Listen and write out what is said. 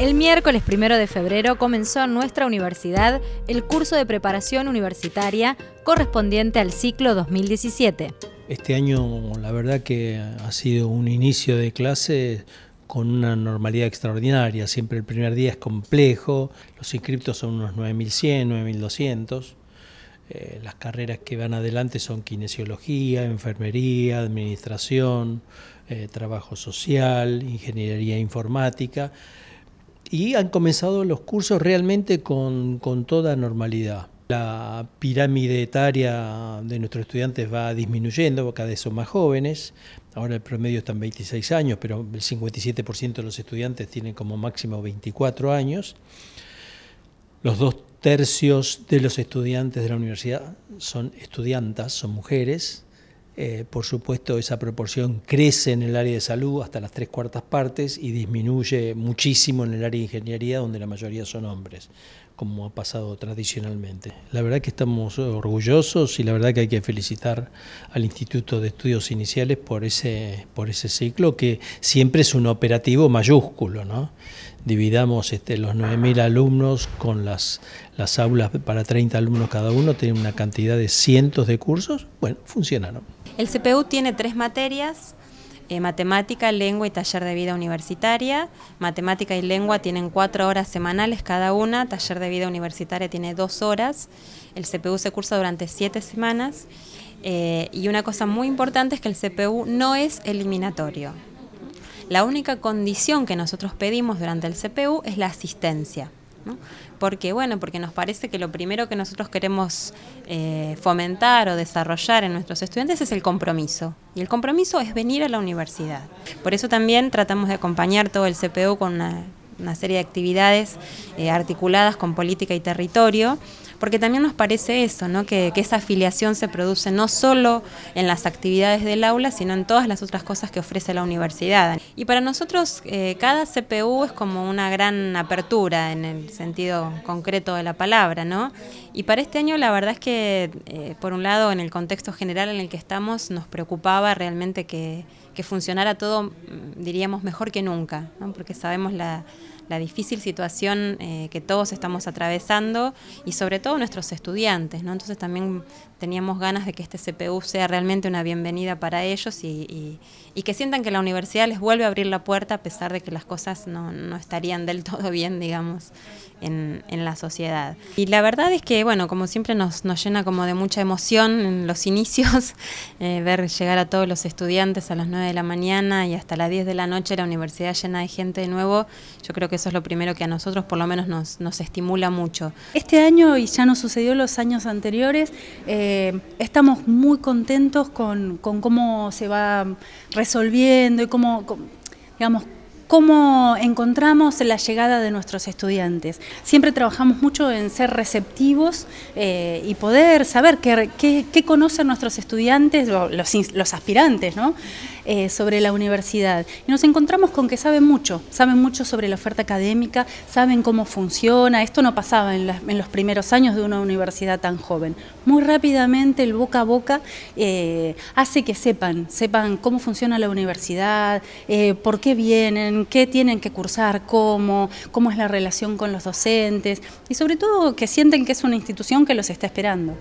El miércoles primero de febrero comenzó en nuestra universidad el curso de preparación universitaria correspondiente al ciclo 2017. Este año, la verdad que ha sido un inicio de clase con una normalidad extraordinaria. Siempre el primer día es complejo, los inscriptos son unos 9.100, 9.200. Eh, las carreras que van adelante son kinesiología, enfermería, administración, eh, trabajo social, ingeniería informática y han comenzado los cursos realmente con, con toda normalidad. La pirámide etaria de nuestros estudiantes va disminuyendo, cada vez son más jóvenes, ahora el promedio está en 26 años, pero el 57% de los estudiantes tienen como máximo 24 años. Los dos tercios de los estudiantes de la universidad son estudiantas, son mujeres, eh, por supuesto, esa proporción crece en el área de salud hasta las tres cuartas partes y disminuye muchísimo en el área de ingeniería, donde la mayoría son hombres como ha pasado tradicionalmente. La verdad que estamos orgullosos y la verdad que hay que felicitar al Instituto de Estudios Iniciales por ese, por ese ciclo que siempre es un operativo mayúsculo, ¿no? Dividamos este, los 9.000 alumnos con las, las aulas para 30 alumnos cada uno, tiene una cantidad de cientos de cursos, bueno, funcionaron. El CPU tiene tres materias eh, matemática, lengua y taller de vida universitaria. Matemática y lengua tienen cuatro horas semanales cada una, taller de vida universitaria tiene dos horas. El CPU se cursa durante siete semanas. Eh, y una cosa muy importante es que el CPU no es eliminatorio. La única condición que nosotros pedimos durante el CPU es la asistencia. Porque, bueno, porque nos parece que lo primero que nosotros queremos eh, fomentar o desarrollar en nuestros estudiantes es el compromiso. Y el compromiso es venir a la universidad. Por eso también tratamos de acompañar todo el CPU con una una serie de actividades eh, articuladas con política y territorio, porque también nos parece eso, ¿no? Que, esa afiliación se produce no solo en las actividades del aula, sino en todas las otras cosas que ofrece la universidad. Y para nosotros eh, cada CPU es como una gran apertura en el sentido concreto de la palabra, ¿no? Y para este año la verdad es que, eh, por un lado, en el contexto general en el que estamos, nos preocupaba realmente que, que funcionara todo, mm, diríamos, mejor que nunca, porque sabemos la la difícil situación eh, que todos estamos atravesando y sobre todo nuestros estudiantes, ¿no? Entonces también teníamos ganas de que este CPU sea realmente una bienvenida para ellos y, que sientan que la universidad les vuelve a abrir la puerta a pesar de que las cosas no, estarían del todo bien, digamos, en, la sociedad. Y la verdad es que, bueno, como siempre nos, llena como de mucha emoción en los inicios, eh, ver llegar a todos los estudiantes a las 9 de la mañana y hasta las 10 de la noche la universidad llena de gente de nuevo, yo creo que eso es lo primero que a nosotros por lo menos nos, estimula mucho. Este año, y ya nos sucedió los años anteriores, eh, estamos muy contentos con, cómo se va resolviendo y cómo, digamos, cómo encontramos la llegada de nuestros estudiantes. Siempre trabajamos mucho en ser receptivos eh, y poder saber qué, conocen nuestros estudiantes, los, aspirantes, ¿no? Eh, sobre la universidad. Y nos encontramos con que saben mucho, saben mucho sobre la oferta académica, saben cómo funciona. Esto no pasaba en, los primeros años de una universidad tan joven. Muy rápidamente el boca a boca eh, hace que sepan, sepan cómo funciona la universidad, por qué vienen, qué tienen que cursar, cómo, cómo es la relación con los docentes y sobre todo que sienten que es una institución que los está esperando.